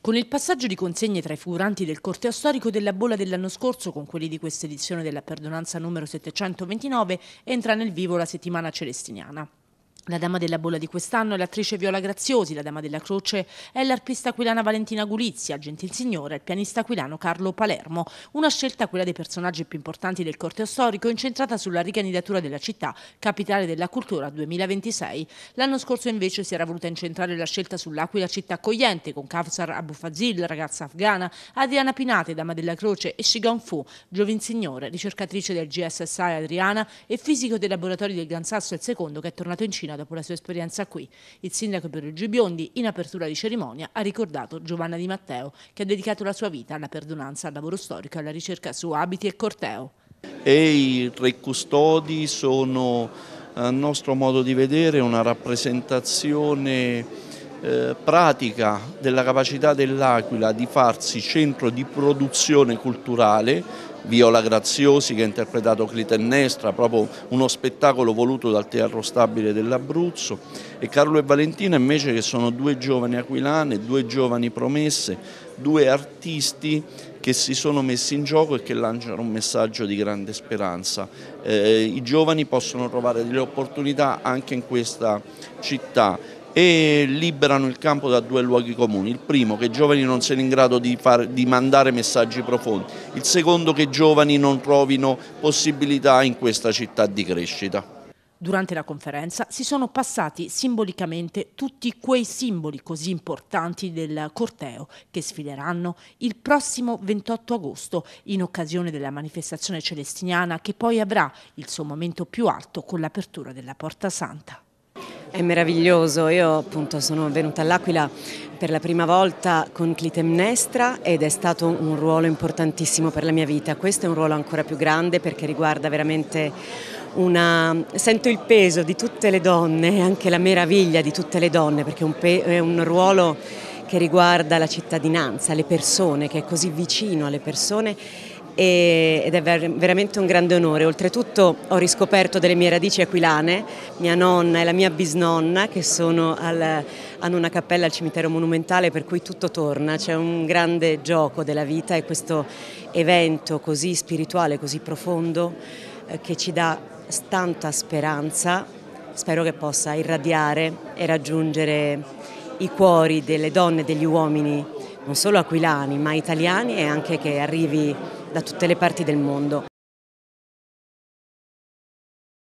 Con il passaggio di consegne tra i figuranti del corteo storico della bolla dell'anno scorso con quelli di questa edizione della perdonanza numero 729 entra nel vivo la settimana celestiniana. La dama della bolla di quest'anno è l'attrice Viola Graziosi, la dama della croce è l'arpista aquilana Valentina Gulizia, gentil signore è il pianista aquilano Carlo Palermo. Una scelta, quella dei personaggi più importanti del corteo storico, incentrata sulla ricandidatura della città, capitale della cultura 2026. L'anno scorso invece si era voluta incentrare la scelta sull'Aquila città accogliente, con Kavsar Abufazil, ragazza afghana, Adriana Pinate, dama della croce, e Shigan Fu, Giovinsignore, ricercatrice del GSSI Adriana e fisico dei laboratori del Gran Sasso, il secondo che è tornato in Cina dopo la sua esperienza qui. Il sindaco Perugio Biondi, in apertura di cerimonia, ha ricordato Giovanna Di Matteo, che ha dedicato la sua vita alla perdonanza, al lavoro storico e alla ricerca su abiti e corteo. E i tre custodi sono, a nostro modo di vedere, una rappresentazione eh, pratica della capacità dell'Aquila di farsi centro di produzione culturale Viola Graziosi che ha interpretato Clitennestra, proprio uno spettacolo voluto dal Teatro Stabile dell'Abruzzo e Carlo e Valentina invece che sono due giovani aquilane, due giovani promesse, due artisti che si sono messi in gioco e che lanciano un messaggio di grande speranza. Eh, I giovani possono trovare delle opportunità anche in questa città e liberano il campo da due luoghi comuni. Il primo che i giovani non siano in grado di, far, di mandare messaggi profondi, il secondo che i giovani non trovino possibilità in questa città di crescita. Durante la conferenza si sono passati simbolicamente tutti quei simboli così importanti del corteo che sfileranno il prossimo 28 agosto in occasione della manifestazione celestiniana che poi avrà il suo momento più alto con l'apertura della Porta Santa. È meraviglioso, io appunto sono venuta all'Aquila per la prima volta con Clitemnestra ed è stato un ruolo importantissimo per la mia vita. Questo è un ruolo ancora più grande perché riguarda veramente una... sento il peso di tutte le donne e anche la meraviglia di tutte le donne perché è un ruolo che riguarda la cittadinanza, le persone, che è così vicino alle persone ed è veramente un grande onore. Oltretutto ho riscoperto delle mie radici aquilane, mia nonna e la mia bisnonna che al, hanno una cappella al cimitero monumentale per cui tutto torna, c'è un grande gioco della vita e questo evento così spirituale, così profondo eh, che ci dà tanta speranza, spero che possa irradiare e raggiungere i cuori delle donne e degli uomini, non solo aquilani, ma italiani e anche che arrivi da tutte le parti del mondo.